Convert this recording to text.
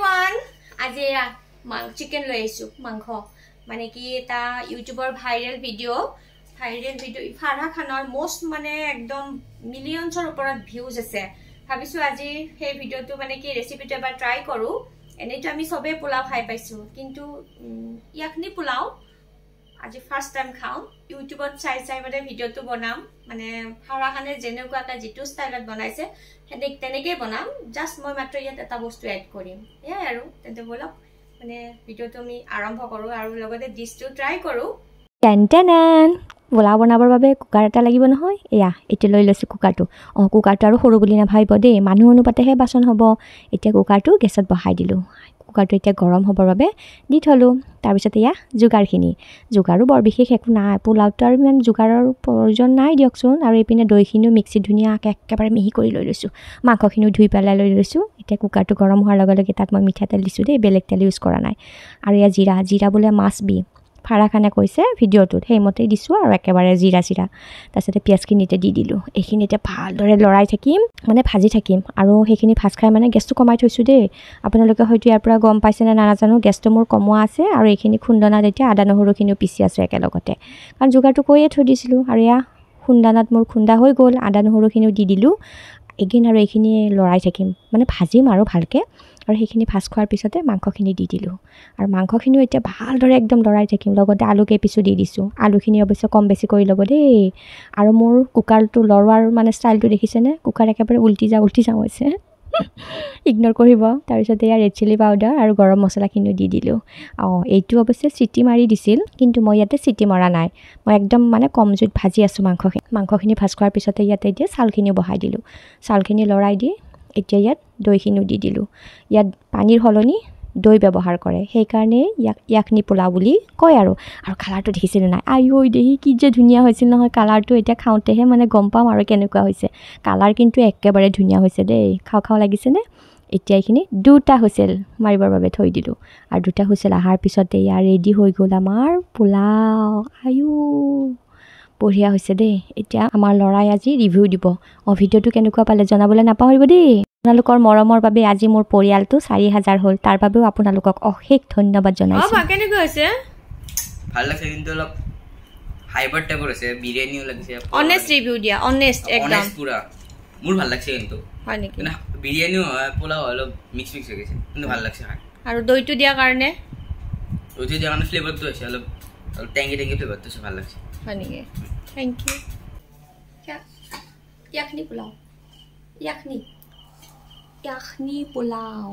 everyone আজ chicken লো মাংস মানে কি এটা ইউটিউবর viral video viral video Farah খানের মোস্ট মানে একদম মিলিয়নসর উপর ভিউজ আছে ভাবিছ আজি সেই ভিডিওটা মানে কি রেসিপিটা এবার ট্রাই করো এনেতো আমি সবে পোলাও খাই পাইছো কিন্তু ইয়াকি পোলাও আজি ফাৰ্ষ্ট টাইম খাওঁ ইউটিউবত চাই চাই মানে ভিডিঅ'টো বনাম মানে ফাৰা খানে যেনেকুৱাকৈ যিটো ষ্টাইলত বনাইছে সেনে তেনেকেই বনাম জাষ্ট মই মাত্ৰ ইয়াত এটা বস্তু এড কৰিম এয়াই আৰু তেন্তে বলক মানে ভিডিঅ'টো আমি আৰম্ভ কৰোঁ আৰু লগতে ডিছটো ট্ৰাই কৰোঁ তেন্তে বলা বনাবৰ বাবে কুকাৰ এটা লাগিব নহয় এয়া এতিয়া লৈ লৈছোঁ কুকাৰটো অঁ কুকাৰটো আৰু সৰু বুলি নাভাবিব দেই মানুহ অনুপাতেহে বাচন হ'ব এতিয়া কুকাৰটো গেছত বহাই দিলোঁ কুকাৰটো এতিয়া গৰম হ'বৰ বাবে দি থ'লোঁ তাৰপিছতে এয়া যোগাৰখিনি যোগাৰো বৰ বিশেষ একো নাই পোলাওটো আৰু ইমান যোগাৰৰ প্ৰয়োজন নাই দিয়কচোন আৰু এইপিনে দৈখিনিও মিক্সিত ধুনীয়াকৈ একেবাৰে মিহি কৰি লৈ লৈছোঁ মাংসখিনিও ধুই পেলাই লৈ লৈছোঁ এতিয়া কুকাৰটো গৰম হোৱাৰ লগে লগে তাত মই মিঠাতেল দিছোঁ দেই বেলেগ তেল ইউজ কৰা নাই আৰু এয়া জিৰা জিৰা বোলে মাছ বি ফাৰা খানে কৈছে ভিডিঅ'টোত সেইমতেই দিছোঁ আৰু একেবাৰে জিৰা চিৰা তাৰপিছতে পিঁয়াজখিনি এতিয়া দি দিলোঁ এইখিনি এতিয়া ভালদৰে লৰাই থাকিম মানে ভাজি থাকিম আৰু সেইখিনি ভাজ খাই মানে গেছটো কমাই থৈছোঁ দেই আপোনালোকে হয়তো ইয়াৰ পৰা গম পাইছে নে নাজানো গেছটো মোৰ কমোৱা আছে আৰু এইখিনি খুন্দনাত এতিয়া আদা নহৰুখিনিও পিচি আছোঁ একেলগতে কাৰণ যোগাৰটো কৈয়ে থৈ দিছিলোঁ আৰু এয়া খুন্দানাত মোৰ খুন্দা হৈ গ'ল আদা নহৰুখিনিও দি দিলোঁ এগেইন আৰু এইখিনি লৰাই থাকিম মানে ভাজিম আৰু ভালকৈ আৰু সেইখিনি ভাজ খোৱাৰ পিছতে মাংসখিনি দি দিলোঁ আৰু মাংসখিনিও এতিয়া ভালদৰে একদম লৰাই থাকিম লগতে আলুকেইপিচো দি দিছোঁ আলুখিনি অৱশ্যে কম বেছি কৰি ল'ব দেই আৰু মোৰ কুকাৰটো লৰোৱাৰ মানে ষ্টাইলটো দেখিছেনে কুকাৰ একেবাৰে উল্টি যাওঁ উল্টি যাওঁ হৈছে ইগন'ৰ কৰিব তাৰপিছতে ইয়াৰ ৰেড চিলি পাউডাৰ আৰু গৰম মছলাখিনিও দি দিলোঁ অঁ এইটো অৱশ্যে চিটি মাৰি দিছিল কিন্তু মই ইয়াতে চিটি মৰা নাই মই একদম মানে কম জুইত ভাজি আছোঁ মাংসখিনি মাংসখিনি ভাজ খোৱাৰ পিছতে ইয়াতে এতিয়া চাউলখিনিও বহাই দিলোঁ চাউলখিনি লৰাই দি এতিয়া ইয়াত দৈখিনিও দি দিলোঁ ইয়াত পানীৰ সলনি দৈ ব্যৱহাৰ কৰে সেইকাৰণে ইয়াক ইয়াকনি পোলাও বুলি কয় আৰু আৰু কালাৰটো দেখিছেনে নাই আই ঐ দেহি কি যে ধুনীয়া হৈছিল নহয় কালাৰটো এতিয়া খাওঁতেহে মানে গম পাম আৰু কেনেকুৱা হৈছে কালাৰ কিন্তু একেবাৰে ধুনীয়া হৈছে দেই খাওঁ খাওঁ লাগিছেনে এতিয়া এইখিনি দুটা হুইচেল মাৰিবৰ বাবে থৈ দিলোঁ আৰু দুটা হুইচেল অহাৰ পিছতে ইয়াৰ ৰেডি হৈ গ'ল আমাৰ পোলাও আয়ো বঢ়িয়া হৈছে দেই এতিয়া আমাৰ ল'ৰাই আজি ৰিভিউ দিব অঁ ভিডিঅ'টো কেনেকুৱা পালে জনাবলৈ নাপাহৰিব দেই আপোনালোকৰ মৰমৰ বাবে আজি মোৰ পৰিয়ালটো চাৰি হাজাৰ হ'ল তাৰ বাবেও আপোনালোকক অশেষ ধন্যবাদ 牙尼不老。